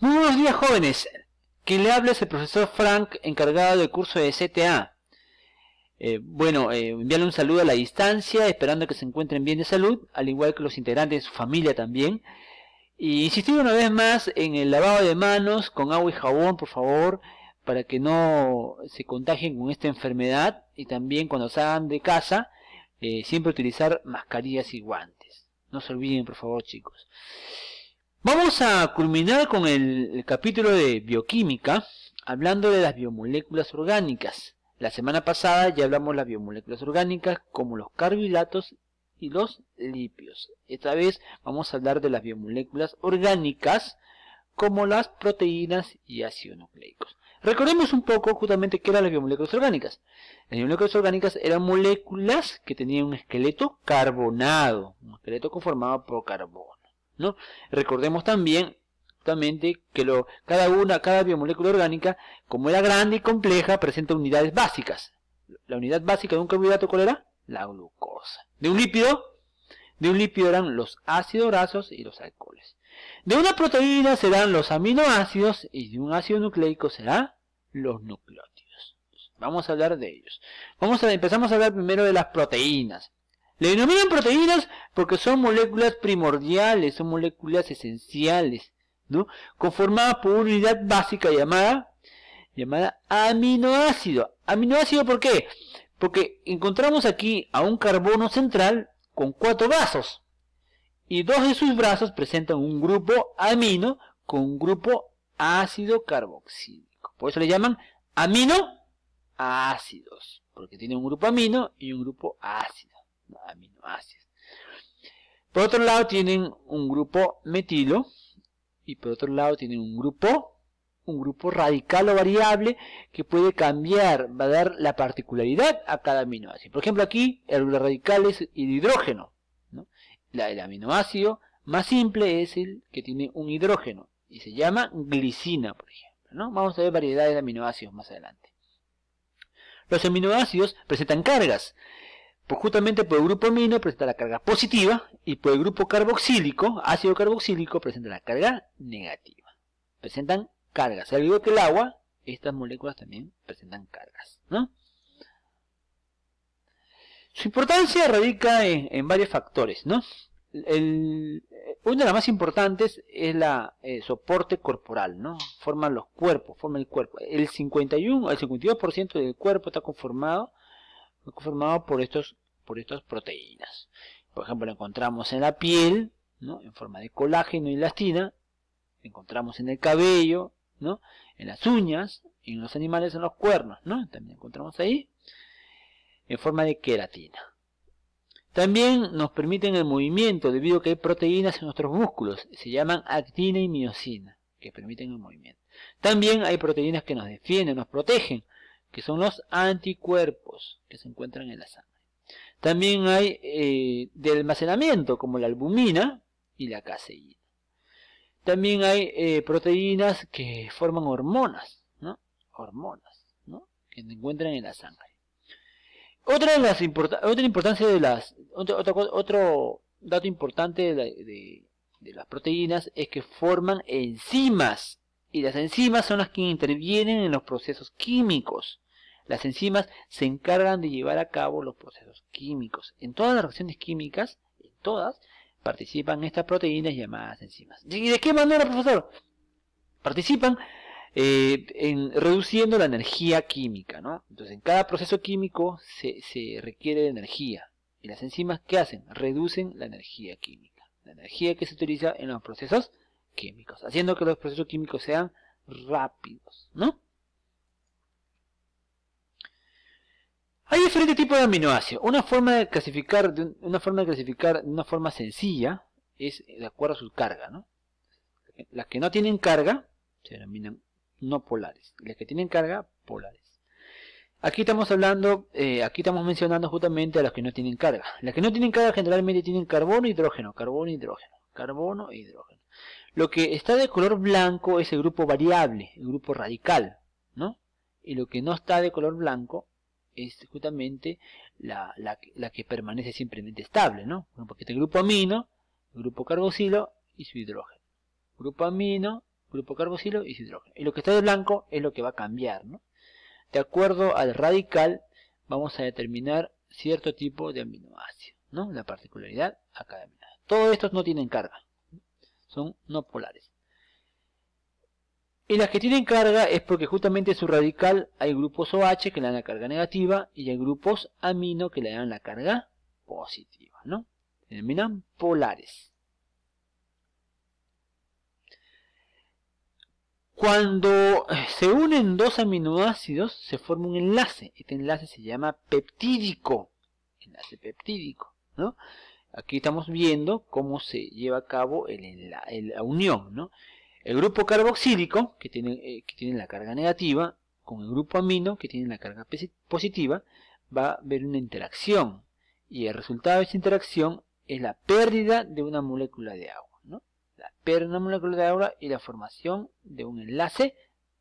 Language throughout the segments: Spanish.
Muy buenos días jóvenes, que le habla es el profesor Frank, encargado del curso de CTA. Eh, bueno, eh, enviarle un saludo a la distancia, esperando que se encuentren bien de salud, al igual que los integrantes de su familia también. Y insistir una vez más en el lavado de manos con agua y jabón, por favor, para que no se contagien con esta enfermedad. Y también cuando salgan de casa, eh, siempre utilizar mascarillas y guantes. No se olviden, por favor, chicos. Vamos a culminar con el, capítulo de bioquímica, hablando de las biomoléculas orgánicas. La semana pasada ya hablamos de las biomoléculas orgánicas como los carbohidratos y los lípidos. Esta vez vamos a hablar de las biomoléculas orgánicas como las proteínas y ácidos nucleicos. Recordemos un poco justamente qué eran las biomoléculas orgánicas. Las biomoléculas orgánicas eran moléculas que tenían un esqueleto carbonado, un esqueleto conformado por carbono. Recordemos también que cada una, cada biomolécula orgánica, como era grande y compleja, presenta unidades básicas. La unidad básica de un carbohidrato, ¿cuál era? La glucosa. ¿De un lípido? De un lípido eran los ácidos grasos y los alcoholes. De una proteína serán los aminoácidos y de un ácido nucleico serán los nucleótidos. Vamos a hablar de ellos. Vamos a, empezamos a hablar primero de las proteínas. Le denominan proteínas porque son moléculas primordiales, son moléculas esenciales, ¿no? Conformadas por una unidad básica llamada, llamada aminoácido. ¿Aminoácido por qué? Porque encontramos aquí a un carbono central con cuatro brazos. Y dos de sus brazos presentan un grupo amino con un grupo ácido carboxílico. Por eso le llaman aminoácidos, porque tiene un grupo amino y un grupo ácido aminoácidos. Por otro lado tienen un grupo metilo y por otro lado tienen un grupo un grupo radical o variable que puede cambiar, va a dar la particularidad a cada aminoácido. Por ejemplo, aquí el radical es el hidrógeno. La, el aminoácido más simple es el que tiene un hidrógeno y se llama glicina, por ejemplo. Vamos a ver variedades de aminoácidos más adelante. Los aminoácidos presentan cargas pues justamente por el grupo amino presenta la carga positiva y por el grupo carboxílico, ácido carboxílico, presenta la carga negativa. Presentan cargas. Al igual que el agua, estas moléculas también presentan cargas. ¿no? Su importancia radica en, varios factores. ¿no? una de las más importantes es la eh, soporte corporal, ¿no? Forman los cuerpos, forman el cuerpo. El 51 el 52% del cuerpo está conformado formado por estos por estas proteínas. Por ejemplo, lo encontramos en la piel, ¿no? en forma de colágeno y elastina, encontramos en el cabello, ¿no? en las uñas, y en los animales, en los cuernos, ¿no? también encontramos ahí, en forma de queratina. También nos permiten el movimiento debido a que hay proteínas en nuestros músculos, se llaman actina y miocina, que permiten el movimiento. También hay proteínas que nos defienden, nos protegen, que son los anticuerpos que se encuentran en la sangre. También hay eh, de almacenamiento, como la albumina y la caseína. También hay eh, proteínas que forman hormonas, Hormonas, Que se encuentran en la sangre. Otra, de las otra importancia de las... Otro, dato importante de, de las proteínas es que forman enzimas y las enzimas son las que intervienen en los procesos químicos. Las enzimas se encargan de llevar a cabo los procesos químicos. En todas las reacciones químicas, en todas, participan estas proteínas llamadas enzimas. ¿Y de qué manera, profesor? Participan eh, en, reduciendo la energía química, ¿no? Entonces, en cada proceso químico se, se requiere de energía. ¿Y las enzimas qué hacen? Reducen la energía química. La energía que se utiliza en los procesos haciendo que los procesos químicos sean rápidos, ¿no? Hay diferentes tipos de aminoácidos. Una forma de clasificar, una forma de clasificar una forma sencilla es de acuerdo a su carga, ¿no? Las que no tienen carga se denominan no polares. Las que tienen carga, polares. Aquí estamos hablando, eh, aquí estamos mencionando justamente a las que no tienen carga. Las que no tienen carga generalmente tienen carbono, hidrógeno, carbono, hidrógeno, carbono, hidrógeno. Lo que está de color blanco es el grupo variable, el grupo radical, ¿no? Y lo que no está de color blanco es justamente la, que permanece simplemente estable, ¿no? Porque este grupo amino, grupo carboxilo y su hidrógeno. Grupo amino, grupo carboxilo y su hidrógeno. Y lo que está de blanco es lo que va a cambiar, ¿no? De acuerdo al radical, vamos a determinar cierto tipo de aminoácido, ¿no? La particularidad a cada aminoácido. Todos estos no tienen carga son no polares. Y las que tienen carga es porque justamente su radical hay grupos OH que le dan la carga negativa y hay grupos amino que le dan la carga positiva, ¿no? Se denominan polares. Cuando se unen dos aminoácidos se forma un enlace. Este enlace se llama peptídico. Enlace peptídico, ¿no? Aquí estamos viendo cómo se lleva a cabo la, unión, El grupo carboxílico, que tiene, eh, que tiene la carga negativa, con el grupo amino, que tiene la carga positiva, va a haber una interacción. Y el resultado de esa interacción es la pérdida de una molécula de agua. La pérdida de una molécula de agua y la formación de un enlace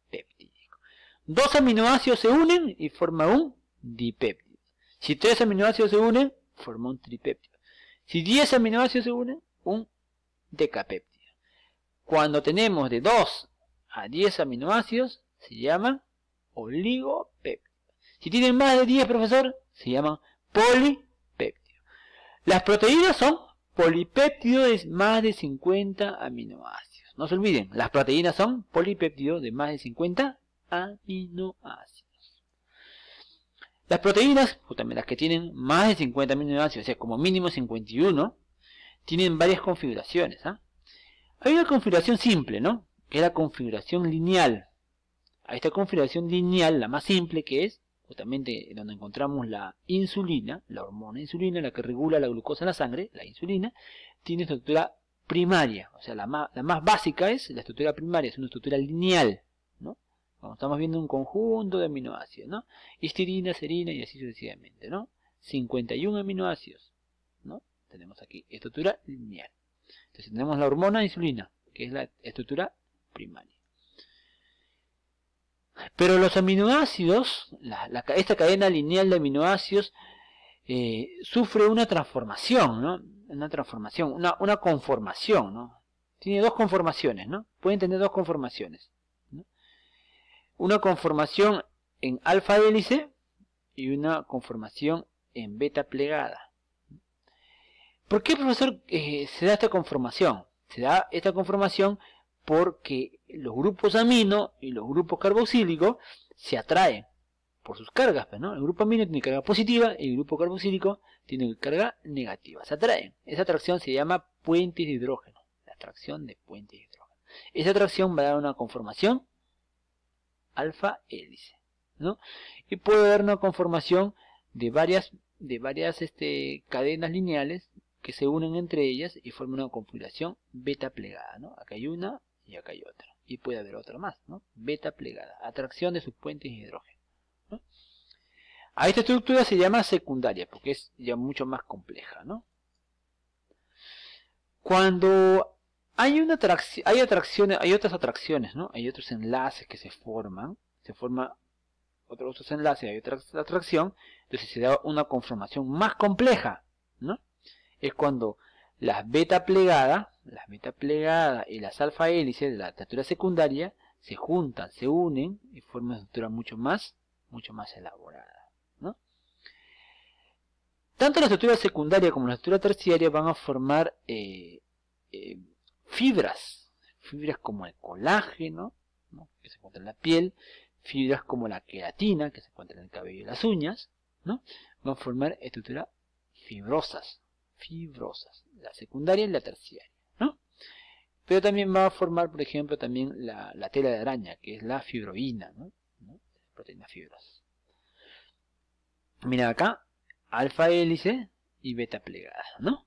peptídico. Dos aminoácidos se unen y forma un dipéptido. Si tres aminoácidos se unen, forma un tripéptido. Si 10 aminoácidos se unen, un decapéptido. Cuando tenemos de 2 a 10 aminoácidos, se llama oligopéptido. Si tienen más de 10, profesor, se llama polipéptidos. Las proteínas son polipéptidos de más de 50 aminoácidos. No se olviden, las proteínas son polipéptidos de más de 50 aminoácidos. Las proteínas, justamente las que tienen más de 50 aminoácidos, o sea, como mínimo 51, tienen varias configuraciones. ¿ah? Hay una configuración simple, ¿no? Que es la configuración lineal. A esta configuración lineal, la más simple que es, justamente donde encontramos la insulina, la hormona insulina, la que regula la glucosa en la sangre, la insulina, tiene estructura primaria. O sea, la más, la más básica es la estructura primaria, es una estructura lineal, ¿no? estamos viendo un conjunto de aminoácidos, ¿no? Histidina, serina y así sucesivamente, ¿no? 51 aminoácidos, ¿no? Tenemos aquí estructura lineal. Entonces tenemos la hormona insulina, que es la estructura primaria. Pero los aminoácidos, esta cadena lineal de aminoácidos, eh, sufre una transformación, ¿no? Una transformación, una, conformación, ¿no? Tiene dos conformaciones, ¿no? Pueden tener dos conformaciones una conformación en alfa hélice y una conformación en beta plegada. ¿Por qué, profesor, eh, se da esta conformación? Se da esta conformación porque los grupos amino y los grupos carboxílicos se atraen por sus cargas. Pues, ¿no? El grupo amino tiene carga positiva y el grupo carboxílico tiene carga negativa. Se atraen. Esa atracción se llama puentes de hidrógeno. La atracción de puentes de hidrógeno. Esa atracción va a dar una conformación alfa hélice. E, ¿no? Y puede haber una conformación de varias, de varias este, cadenas lineales que se unen entre ellas y forman una configuración beta plegada. ¿no? Acá hay una y acá hay otra. Y puede haber otra más. ¿no? Beta plegada. Atracción de sus puentes de hidrógeno. A esta estructura se llama secundaria porque es ya mucho más compleja. ¿no? Cuando hay, una hay atracciones, hay otras atracciones, ¿no? Hay otros enlaces que se forman, se forman otros, enlaces, hay otra atracción, entonces se da una conformación más compleja, ¿no? Es cuando las beta plegadas, las beta plegadas y las alfa hélices de la estructura secundaria se juntan, se unen y forman una estructura mucho más, mucho más elaborada. Tanto la estructura secundaria como la estructura terciaria van a formar eh, eh, fibras, fibras como el colágeno, que se encuentra en la piel, fibras como la queratina, que se encuentra en el cabello y las uñas, ¿no? van a formar estructuras fibrosas, fibrosas, la secundaria y la terciaria. ¿no? Pero también va a formar, por ejemplo, también la, tela de araña, que es la fibroína, ¿no? ¿no? proteínas fibras. Mira acá, alfa hélice y beta plegada, ¿no?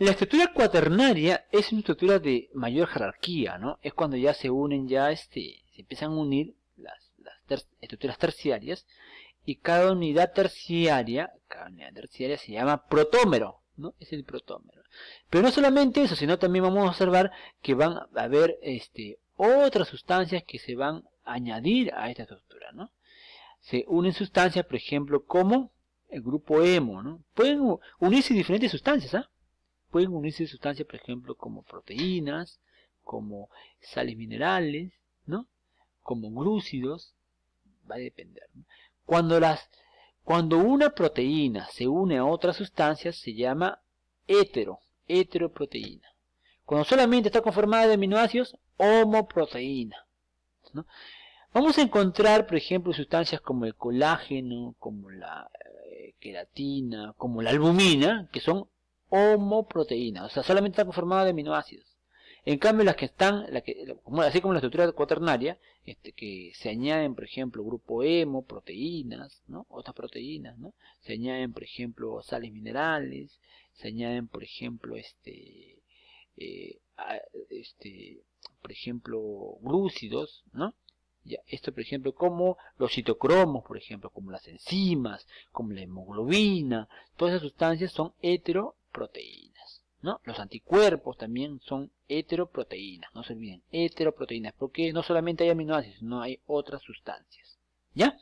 La estructura cuaternaria es una estructura de mayor jerarquía, ¿no? Es cuando ya se unen, ya este, se empiezan a unir las, estructuras terciarias y cada unidad terciaria, cada unidad terciaria se llama protómero, ¿no? Es el protómero. Pero no solamente eso, sino también vamos a observar que van a haber este, otras sustancias que se van a añadir a esta estructura, ¿no? Se unen sustancias, por ejemplo, como el grupo hemo, ¿no? Pueden unirse diferentes sustancias, ¿ah? pueden unirse sustancias, por ejemplo, como proteínas, como sales minerales, ¿no? Como glúcidos, va a depender. Cuando, las, cuando una proteína se une a otra sustancia se llama hetero, heteroproteína. Cuando solamente está conformada de aminoácidos, homoproteína. Vamos a encontrar, por ejemplo, sustancias como el colágeno, como la eh, queratina, como la albumina, que son homoproteína, o sea, solamente está conformada de aminoácidos. En cambio, las que están, así como la estructura cuaternaria, este, que se añaden, por ejemplo, grupo hemo, proteínas, Otras proteínas, Se añaden, por ejemplo, sales minerales, se añaden, por ejemplo, este, eh, este, por ejemplo, glúcidos, Ya, esto, por ejemplo, como los citocromos, por ejemplo, como las enzimas, como la hemoglobina, todas esas sustancias son hetero proteínas, ¿no? Los anticuerpos también son heteroproteínas, no se olviden, heteroproteínas, porque no solamente hay aminoácidos, no hay otras sustancias. ¿Ya?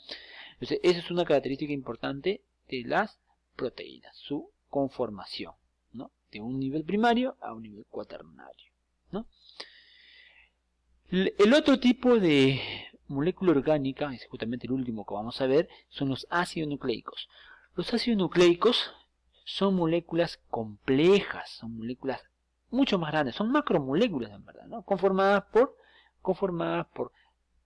Entonces, esa es una característica importante de las proteínas, su conformación, ¿no? De un nivel primario a un nivel cuaternario, ¿no? El otro tipo de molécula orgánica, es justamente el último que vamos a ver, son los ácidos nucleicos. Los ácidos nucleicos son moléculas complejas, son moléculas mucho más grandes, son macromoléculas en verdad, ¿no? Conformadas por, conformadas por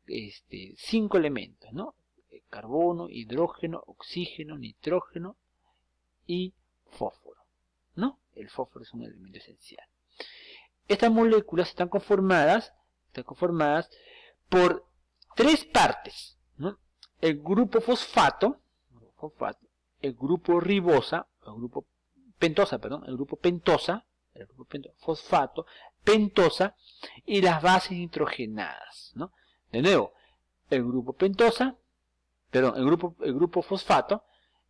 este, cinco elementos, ¿no? Eh, carbono, hidrógeno, oxígeno, nitrógeno y fósforo, ¿no? El fósforo es un elemento esencial. Estas moléculas están conformadas, están conformadas por tres partes, ¿no? El grupo fosfato, el grupo ribosa el grupo pentosa, perdón, el grupo pentosa, el grupo fosfato, pentosa y las bases nitrogenadas, ¿no? De nuevo, el grupo pentosa, perdón, el grupo, el grupo fosfato,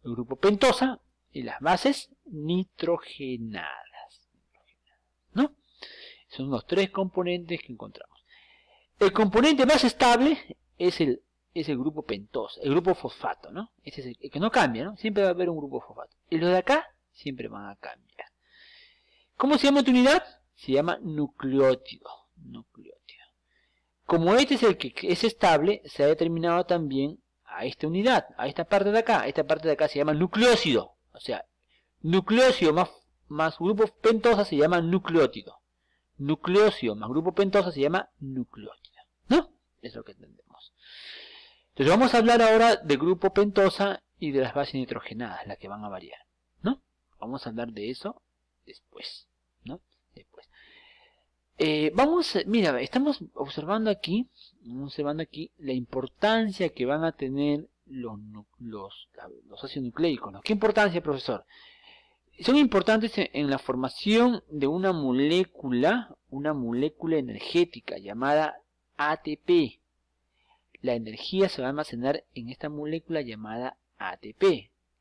el grupo pentosa y las bases nitrogenadas, ¿no? Son los tres componentes que encontramos. El componente más estable es el es el grupo pentoso, el grupo fosfato, ¿no? Ese es el, que no cambia, ¿no? Siempre va a haber un grupo fosfato. Y los de acá siempre van a cambiar. ¿Cómo se llama tu unidad? Se llama nucleótido. Nucleótido. Como este es el que es estable, se ha determinado también a esta unidad, a esta parte de acá. Esta parte de acá se llama nucleócido. O sea, nucleócido más, más grupo pentosa se llama nucleótido. Nucleócido más grupo pentosa se llama nucleótido. ¿No? Es lo que entendemos. Entonces vamos a hablar ahora del grupo pentosa y de las bases nitrogenadas, las que van a variar, ¿no? Vamos a hablar de eso después, ¿no? Después. Eh, vamos, mira, estamos observando aquí, observando aquí la importancia que van a tener los, los, ácidos nucleicos. ¿no? ¿Qué importancia, profesor? Son importantes en la formación de una molécula, una molécula energética llamada ATP la energía se va a almacenar en esta molécula llamada ATP.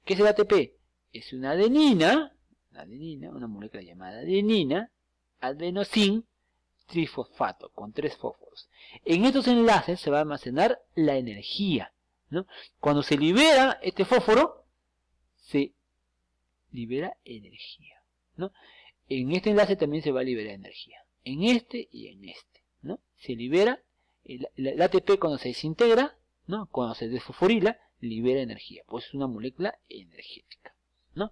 ¿Qué es el ATP? Es una adenina, una adenina, una molécula llamada adenina, adenosín, trifosfato, con tres fósforos. En estos enlaces se va a almacenar la energía. Cuando se libera este fósforo, se libera energía. En este enlace también se va a liberar energía. En este y en este. ¿no? Se libera el, ATP cuando se desintegra, ¿no? cuando se desfosforila, libera energía, pues es una molécula energética. ¿no?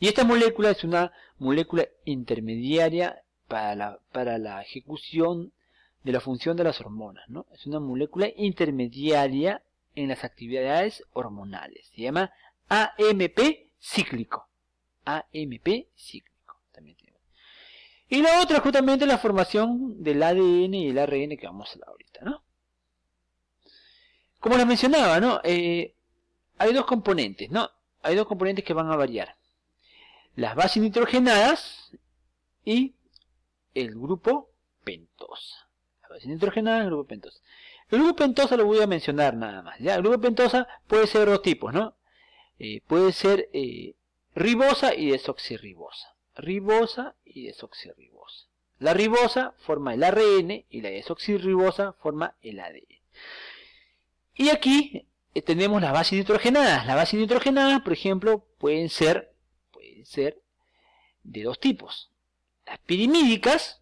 Y esta molécula es una molécula intermediaria para la, ejecución de la función de las hormonas. ¿no? Es una molécula intermediaria en las actividades hormonales. Se llama AMP cíclico. AMP cíclico. También y la otra justamente la formación del ADN y el ARN que vamos a hablar ahorita, ¿no? Como les mencionaba, ¿no? Eh, hay dos componentes, ¿no? Hay dos componentes que van a variar. Las bases nitrogenadas y el grupo pentosa. Las bases nitrogenadas y el grupo pentosa. El grupo pentosa lo voy a mencionar nada más. ¿ya? El grupo pentosa puede ser dos tipos, ¿no? Eh, puede ser eh, ribosa y desoxirribosa ribosa y desoxirribosa. La ribosa forma el ARN y la desoxirribosa forma el ADN. Y aquí eh, tenemos las bases nitrogenadas. Las bases nitrogenadas, por ejemplo, pueden ser, pueden ser de dos tipos. Las pirimídicas,